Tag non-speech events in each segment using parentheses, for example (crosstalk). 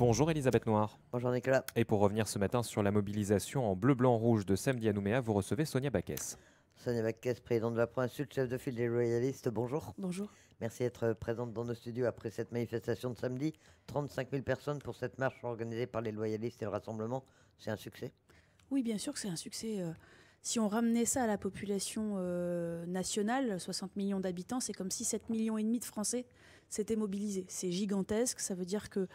Bonjour Elisabeth Noir. Bonjour Nicolas. Et pour revenir ce matin sur la mobilisation en bleu-blanc-rouge de samedi à Nouméa, vous recevez Sonia Baquès. Sonia Baquès, présidente de la province chef de file des loyalistes, bonjour. Bonjour. Merci d'être présente dans nos studios après cette manifestation de samedi. 35 000 personnes pour cette marche organisée par les loyalistes et le rassemblement, c'est un succès Oui, bien sûr que c'est un succès. Euh, si on ramenait ça à la population euh, nationale, 60 millions d'habitants, c'est comme si 7 millions et demi de Français s'étaient mobilisés. C'est gigantesque, ça veut dire que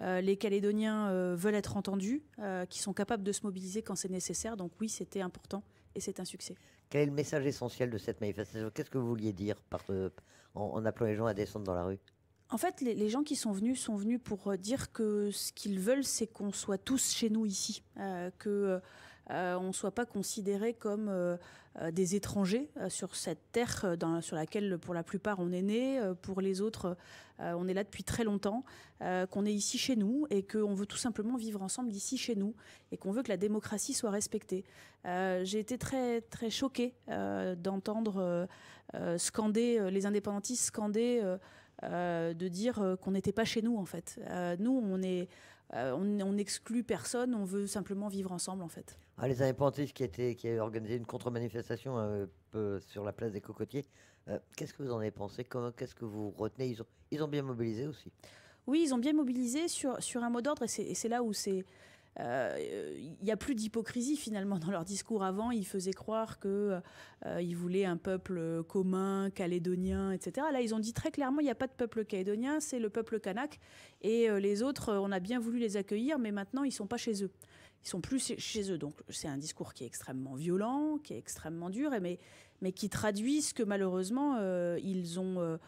euh, les Calédoniens euh, veulent être entendus, qu'ils sont capables de se mobiliser quand c'est nécessaire. Donc oui, c'était important et c'est un succès. Quel est le message essentiel de cette manifestation Qu'est-ce que vous vouliez dire en, appelant les gens à descendre dans la rue en fait, les, gens qui sont venus sont venus pour dire que ce qu'ils veulent, c'est qu'on soit tous chez nous ici, que euh, on ne soit pas considéré comme euh, euh, des étrangers sur cette terre sur laquelle pour la plupart on est né, pour les autres on est là depuis très longtemps, qu'on est ici chez nous et qu'on veut tout simplement vivre ensemble ici chez nous et qu'on veut que la démocratie soit respectée. J'ai été très très choquée d'entendre scander les indépendantistes scander. de dire qu'on n'était pas chez nous en fait. nous, on est, euh, on n'exclut personne, on veut simplement vivre ensemble en fait. Ah, les indépendantistes qui, étaient, qui avaient organisé une contre-manifestation euh, sur la place des Cocotiers, euh, qu'est-ce que vous en avez pensé Qu'est-ce que vous retenez ils ont, ils ont bien mobilisé aussi. Oui, ils ont bien mobilisé sur, sur un mot d'ordre et c'est là où c'est il euh, n'y a plus d'hypocrisie finalement dans leur discours. Avant, ils faisaient croire qu'ils euh, voulaient un peuple euh, commun, calédonien, etc. Là, ils ont dit très clairement, il n'y a pas de peuple calédonien, c'est le peuple kanak. Et les autres, on a bien voulu les accueillir, mais maintenant, ils sont pas chez eux. Ils sont plus chez eux. Donc, c'est un discours qui est extrêmement violent, qui est extrêmement dur, mais, mais qui traduit ce que malheureusement, ils, ont,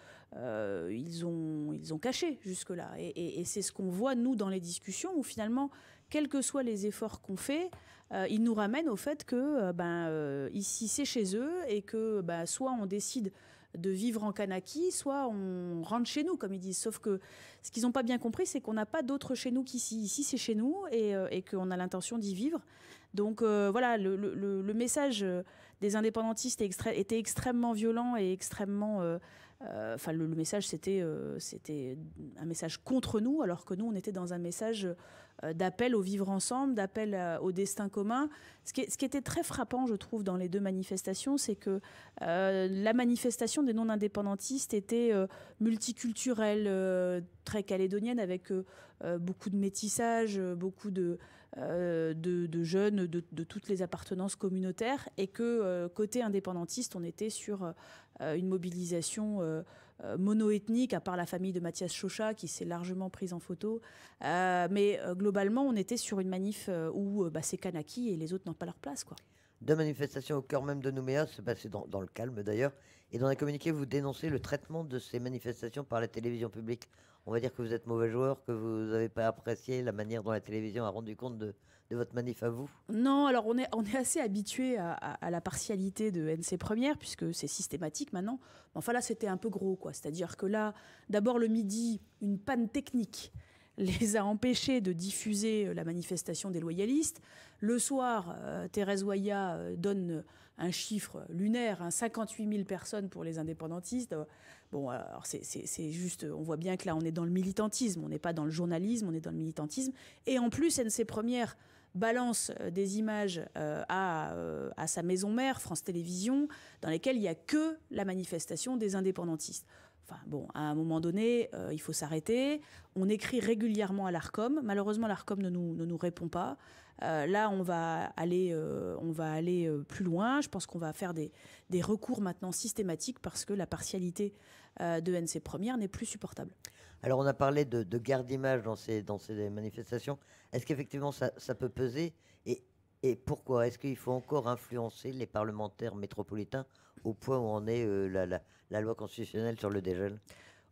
ils, ont, ils ont caché jusque-là. Et, et c'est ce qu'on voit, nous, dans les discussions, où finalement, quels que soient les efforts qu'on fait, euh, ils nous ramènent au fait que euh, ben, euh, ici c'est chez eux et que ben, soit on décide de vivre en Kanaki, soit on rentre chez nous, comme ils disent. Sauf que ce qu'ils n'ont pas bien compris, c'est qu'on n'a pas d'autre chez nous qu'ici. Ici, c'est chez nous et, qu'on a l'intention d'y vivre. Donc voilà, le, le, message des indépendantistes était extrêmement violent et extrêmement euh, enfin, le, message, c'était euh, c'était un message contre nous, alors que nous, on était dans un message euh, d'appel au vivre ensemble, d'appel au destin commun. Ce qui, ce qui, était très frappant, je trouve, dans les deux manifestations, c'est que la manifestation des non-indépendantistes était multiculturelle très calédonienne avec beaucoup de métissage, beaucoup de, jeunes de, toutes les appartenances communautaires et que côté indépendantiste, on était sur euh, une mobilisation euh, euh, monoethnique, à part la famille de Mathias Chauchat qui s'est largement prise en photo. mais globalement, on était sur une manif où bah, c'est Kanaki et les autres n'ont pas leur place. quoi. Deux manifestations au cœur même de Nouméa, se passaient bah, dans, le calme d'ailleurs. Et dans un communiqué, vous dénoncez le traitement de ces manifestations par la télévision publique. On va dire que vous êtes mauvais joueur, que vous n'avez pas apprécié la manière dont la télévision a rendu compte de, votre manif à vous Non, alors on est, on est assez habitué à, la partialité de NC Première, puisque c'est systématique maintenant. Enfin là, c'était un peu gros, quoi. C'est-à-dire que là, d'abord le midi, une panne technique les a empêchés de diffuser euh, la manifestation des loyalistes. Le soir, euh, Thérèse Waya euh, donne un chiffre lunaire, 58 hein, 000 personnes pour les indépendantistes. Bon, alors c'est juste, on voit bien que là, on est dans le militantisme, on n'est pas dans le journalisme, on est dans le militantisme. Et en plus, NC Première balance des images à, à sa maison mère, France Télévisions, dans lesquelles il n'y a que la manifestation des indépendantistes bon, à un moment donné, euh, il faut s'arrêter. On écrit régulièrement à l'Arcom. Malheureusement, l'Arcom ne nous, répond pas. Euh, là, on va aller, euh, on va aller plus loin. Je pense qu'on va faire des, recours maintenant systématiques parce que la partialité de NC Première n'est plus supportable. Alors, on a parlé de, garde d'image dans ces, dans ces manifestations. Est-ce qu'effectivement, ça, ça peut peser et et pourquoi Est-ce qu'il faut encore influencer les parlementaires métropolitains au point où en est euh, la, loi constitutionnelle sur le dégel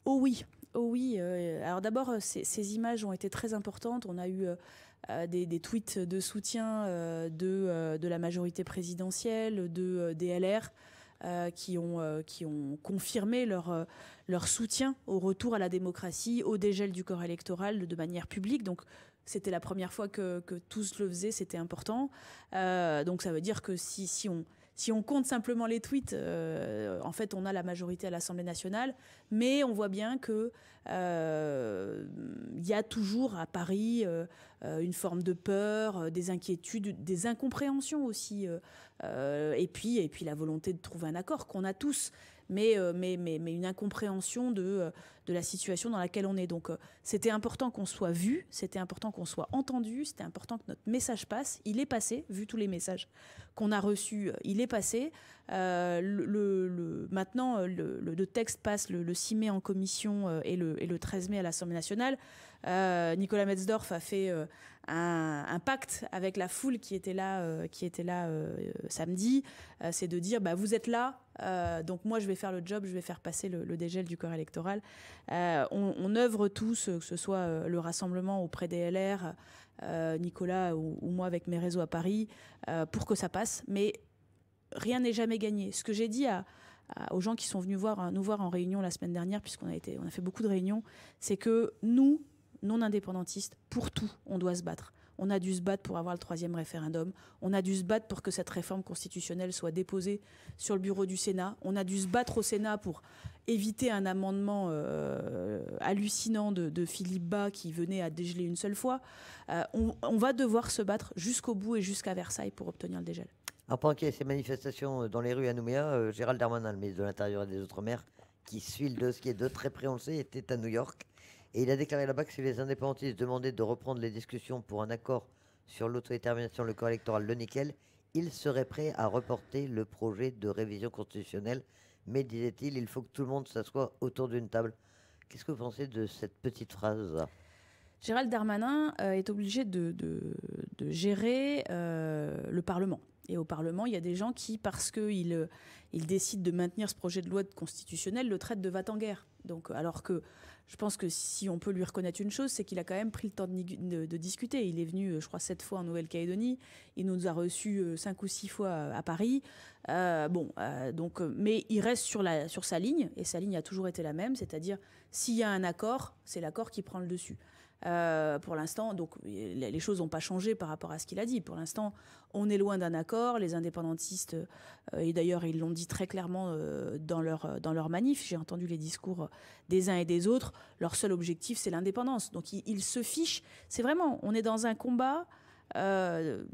Oh oui, oh oui. Euh, alors d'abord, euh, ces, images ont été très importantes. On a eu des, tweets de soutien de, de la majorité présidentielle, de DLR. Euh, qui, ont, euh, qui ont confirmé leur, euh, leur soutien au retour à la démocratie, au dégel du corps électoral de manière publique. Donc c'était la première fois que, tous le faisaient, c'était important. donc ça veut dire que si on si on compte simplement les tweets, euh, en fait, on a la majorité à l'Assemblée nationale, mais on voit bien que euh, il y a toujours à Paris euh, une forme de peur, des inquiétudes, des incompréhensions aussi, et puis et puis la volonté de trouver un accord qu'on a tous, mais mais, mais une incompréhension de de la situation dans laquelle on est. Donc euh, c'était important qu'on soit vu, c'était important qu'on soit entendu, c'était important que notre message passe. Il est passé, vu tous les messages qu'on a reçus, euh, il est passé. Euh, maintenant, le, texte passe le, 6 mai en commission et, le, 13 mai à l'Assemblée nationale. Nicolas Metzdorf a fait un, pacte avec la foule qui était là, qui était là samedi, c'est de dire bah, vous êtes là, donc moi je vais faire le job, je vais faire passer le dégel du corps électoral. Euh, on, œuvre tous, euh, que ce soit euh, le rassemblement auprès des LR, Nicolas ou, moi avec mes réseaux à Paris, pour que ça passe. Mais rien n'est jamais gagné. Ce que j'ai dit aux gens qui sont venus voir, nous voir en réunion la semaine dernière, puisqu'on a, a fait beaucoup de réunions, c'est que nous, non indépendantistes, pour tout, on doit se battre. On a dû se battre pour avoir le troisième référendum. On a dû se battre pour que cette réforme constitutionnelle soit déposée sur le bureau du Sénat. On a dû se battre au Sénat pour éviter un amendement euh, hallucinant de, Philippe Bas qui venait à dégeler une seule fois. Euh, on, va devoir se battre jusqu'au bout et jusqu'à Versailles pour obtenir le dégel. Après pendant qu'il y a ces manifestations euh, dans les rues à Nouméa, Gérald Darmanin, le ministre de l'Intérieur et des Outre-mer, qui suit le dossier de très près, était à New York. Et il a déclaré là-bas que si les indépendantistes demandaient de reprendre les discussions pour un accord sur l'autodétermination, le corps électoral, le nickel, il serait prêt à reporter le projet de révision constitutionnelle. Mais disait-il, il faut que tout le monde s'assoie autour d'une table. Qu'est-ce que vous pensez de cette petite phrase Gérald Darmanin euh, est obligé de, gérer euh, le Parlement. Et au Parlement, il y a des gens qui, parce qu'ils euh, ils décident de maintenir ce projet de loi constitutionnel, le traitent de va t en guerre Donc, alors que je pense que si on peut lui reconnaître une chose, c'est qu'il a quand même pris le temps de, discuter. Il est venu, euh, je crois, sept fois en Nouvelle-Calédonie. Il nous a reçus euh, cinq ou six fois à, Paris. mais il reste sur sa ligne, et sa ligne a toujours été la même, c'est-à-dire s'il y a un accord, c'est l'accord qui prend le dessus. Euh, pour l'instant, donc les choses n'ont pas changé par rapport à ce qu'il a dit. Pour l'instant, on est loin d'un accord. Les indépendantistes, euh, et d'ailleurs ils l'ont dit très clairement euh, dans leur dans leur manif. J'ai entendu les discours des uns et des autres. Leur seul objectif, c'est l'indépendance. Donc ils, se fichent. C'est vraiment, on est dans un combat.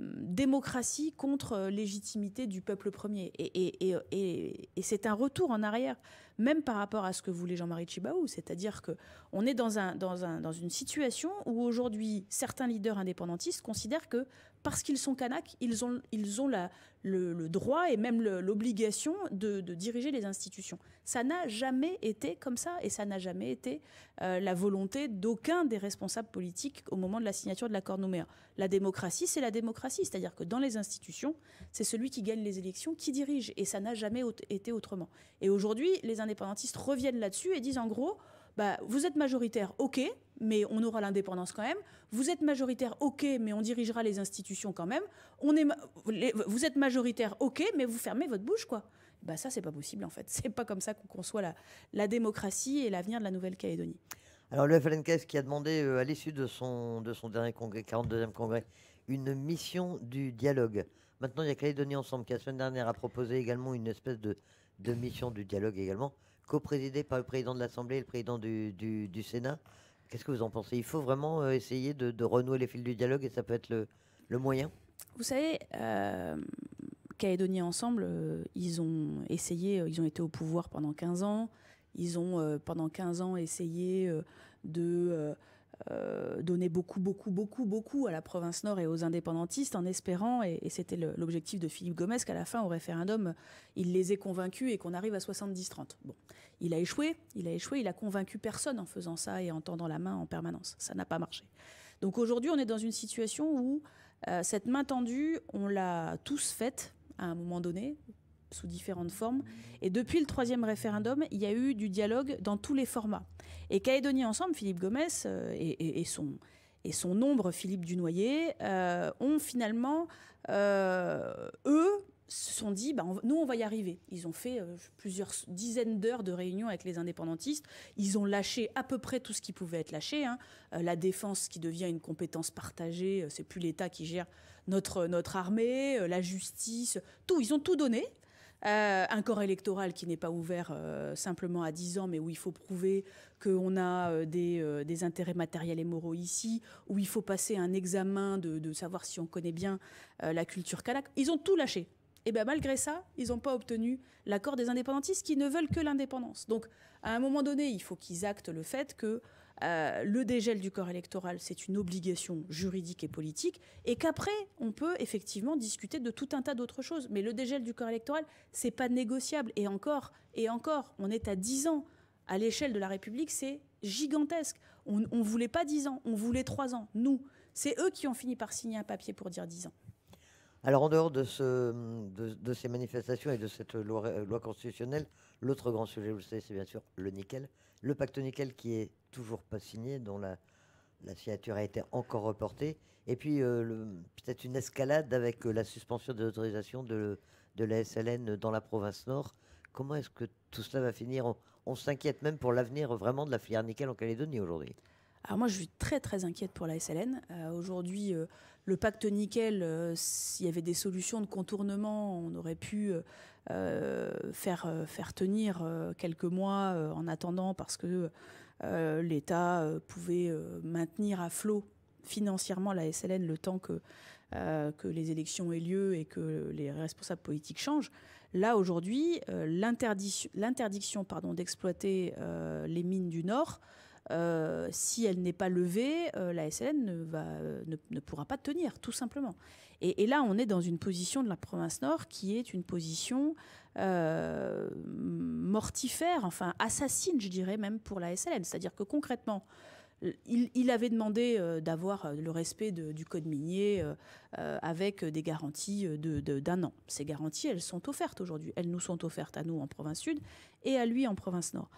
démocratie contre légitimité du peuple premier. Et, et, et c'est un retour en arrière même par rapport à ce que voulait Jean-Marie Chibaou, c'est-à-dire que on est dans, un, un, dans une situation où aujourd'hui certains leaders indépendantistes considèrent que parce qu'ils sont Kanak, ils ont, ils ont la, le, droit et même l'obligation de, diriger les institutions. Ça n'a jamais été comme ça et ça n'a jamais été euh, la volonté d'aucun des responsables politiques au moment de la signature de l'accord Nouméa. La démocratie, c'est la démocratie, c'est-à-dire que dans les institutions, c'est celui qui gagne les élections qui dirige et ça n'a jamais été autrement. Et aujourd'hui, les indépendantistes indépendantistes reviennent là-dessus et disent en gros, bah, vous êtes majoritaire, ok, mais on aura l'indépendance quand même. Vous êtes majoritaire, ok, mais on dirigera les institutions quand même. On est vous êtes majoritaire, ok, mais vous fermez votre bouche, quoi. Bah ça, c'est pas possible en fait. (laughs) C'est pas comme ça qu'on conçoit la, la démocratie et l'avenir de la Nouvelle-Calédonie. Alors le FLNKS qui a demandé euh, à l'issue de son, de son dernier congrès, 42e congrès, une mission du dialogue. Maintenant, il y a Calédonie Ensemble qui, la semaine dernière, a proposé également une espèce de, mission du dialogue également, co-présidée par le président de l'Assemblée et le président du, Sénat. Qu'est-ce que vous en pensez Il faut vraiment euh, essayer de, renouer les fils du dialogue et ça peut être le, moyen Vous savez, euh, Calédonie Ensemble, euh, ils ont essayé, euh, ils ont été au pouvoir pendant 15 ans. Ils ont, pendant 15 ans, essayé de euh, donner beaucoup, beaucoup, beaucoup, beaucoup à la province Nord et aux indépendantistes en espérant, et, c'était l'objectif de Philippe Gomez, qu'à la fin, au référendum, il les ait convaincus et qu'on arrive à 70-30. Bon, il a échoué, il a échoué, il a convaincu personne en faisant ça et en tendant la main en permanence. Ça n'a pas marché. Donc aujourd'hui, on est dans une situation où euh, cette main tendue, on l'a tous faite à un moment donné, sous différentes formes. Et depuis le troisième référendum, il y a eu du dialogue dans tous les formats. Et Calédonie Ensemble, Philippe Gomez euh, et, son, et son nombre, Philippe Dunoyer, euh, ont finalement, euh, eux, se sont dit, bah, nous, on va y arriver. Ils ont fait plusieurs dizaines d'heures de réunions avec les indépendantistes. Ils ont lâché à peu près tout ce qui pouvait être lâché. Hein. la défense qui devient une compétence partagée, c'est plus l'État qui gère notre, notre armée, la justice, tout. Ils ont tout donné. Euh, un corps électoral qui n'est pas ouvert euh, simplement à 10 ans, mais où il faut prouver qu'on a euh, des, intérêts matériels et moraux ici, où il faut passer un examen de, savoir si on connaît bien la culture kanak. Ils ont tout lâché. Et eh bien malgré ça, ils n'ont pas obtenu l'accord des indépendantistes qui ne veulent que l'indépendance. Donc à un moment donné, il faut qu'ils actent le fait que euh, le dégel du corps électoral, c'est une obligation juridique et politique, et qu'après, on peut effectivement discuter de tout un tas d'autres choses. Mais le dégel du corps électoral, c'est pas négociable. Et encore, et encore, on est à 10 ans. À l'échelle de la République, c'est gigantesque. On ne voulait pas 10 ans, on voulait 3 ans, nous. C'est eux qui ont fini par signer un papier pour dire 10 ans. Alors, en dehors de, ces manifestations et de cette loi, loi constitutionnelle, l'autre grand sujet, vous le savez, c'est bien sûr le nickel. Le pacte nickel qui est toujours pas signé, dont la, signature a été encore reportée. Et puis, euh, peut-être une escalade avec euh, la suspension de l'autorisation de, la SLN dans la province Nord. Comment est-ce que tout cela va finir on, on s'inquiète même pour l'avenir euh, vraiment de la filière nickel en Calédonie aujourd'hui. Alors moi, je suis très très inquiète pour la SLN. Euh, aujourd'hui, euh, le pacte nickel, euh, s'il y avait des solutions de contournement, on aurait pu faire, faire tenir quelques mois en attendant parce que l'État pouvait maintenir à flot financièrement la SLN le temps que, que les élections aient lieu et que les responsables politiques changent. Là, aujourd'hui, l'interdiction d'exploiter les mines du Nord euh, si elle n'est pas levée, euh, la SLN euh, ne, pourra pas tenir, tout simplement. Et, là, on est dans une position de la province Nord qui est une position mortifère, enfin assassine, je dirais même, pour la SLN. C'est-à-dire que concrètement, il, avait demandé euh, d'avoir euh, le respect du code minier euh, avec des garanties d'un an. Ces garanties, elles sont offertes aujourd'hui. Elles nous sont offertes à nous en province sud et à lui en province nord.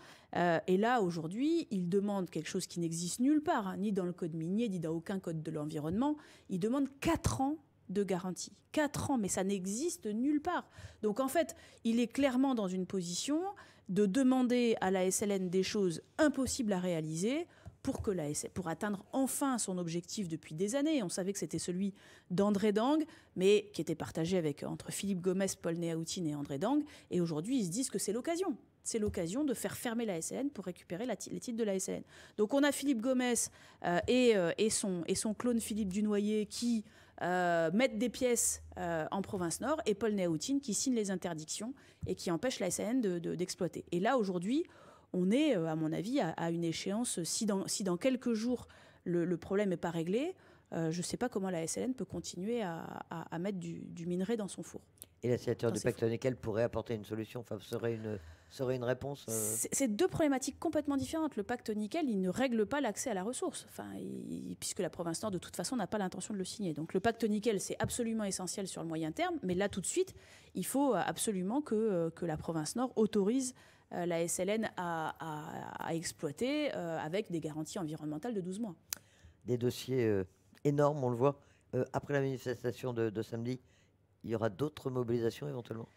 et là, aujourd'hui, il demande quelque chose qui n'existe nulle part, hein, ni dans le code minier, ni dans aucun code de l'environnement. Il demande quatre ans de garantie. Quatre ans, mais ça n'existe nulle part. Donc en fait, il est clairement dans une position de demander à la SLN des choses impossibles à réaliser pour que la pour atteindre enfin son objectif depuis des années. On savait que c'était celui d'André Dang, mais qui était partagé avec, entre Philippe Gomes Paul Néaoutine et André Dang. Et aujourd'hui, ils se disent que c'est l'occasion. C'est l'occasion de faire fermer la SN pour récupérer les titres de la SN. Donc on a Philippe Gomes euh, euh, et, son, et son clone Philippe Dunoyer qui euh, mettent des pièces en province nord et Paul néoutine qui signe les interdictions et qui empêche la SN d'exploiter. De, d'exploiter et là, aujourd'hui, on est, euh, à mon avis, à, une échéance. Euh, si dans, quelques jours, le, problème n'est pas réglé, euh, je ne sais pas comment la SLN peut continuer à, mettre du, minerai dans son four. Et la signature du pacte nickel pourrait apporter une solution, enfin, serait une, une réponse C'est deux problématiques complètement différentes. Le pacte nickel, il ne règle pas l'accès à la ressource, puisque la province nord, de toute façon, n'a pas l'intention de le signer. Donc le pacte nickel, c'est absolument essentiel sur le moyen terme, mais là, tout de suite, il faut absolument que la province nord autorise euh, la SLN a exploité euh, avec des garanties environnementales de 12 mois. Des dossiers euh, énormes, on le voit. après la manifestation de, de samedi, il y aura d'autres mobilisations éventuellement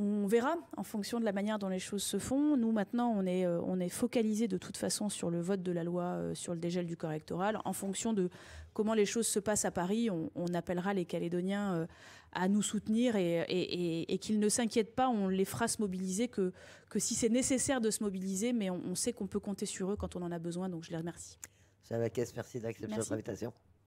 on verra en fonction de la manière dont les choses se font. Nous, maintenant, on est, euh, focalisé de toute façon sur le vote de la loi euh, sur le dégel du corps électoral. En fonction de comment les choses se passent à Paris, on, appellera les Calédoniens euh, à nous soutenir et, qu'ils ne s'inquiètent pas. On les fera se mobiliser que, si c'est nécessaire de se mobiliser, mais on, sait qu'on peut compter sur eux quand on en a besoin. Donc, je les remercie. merci d'accepter notre invitation.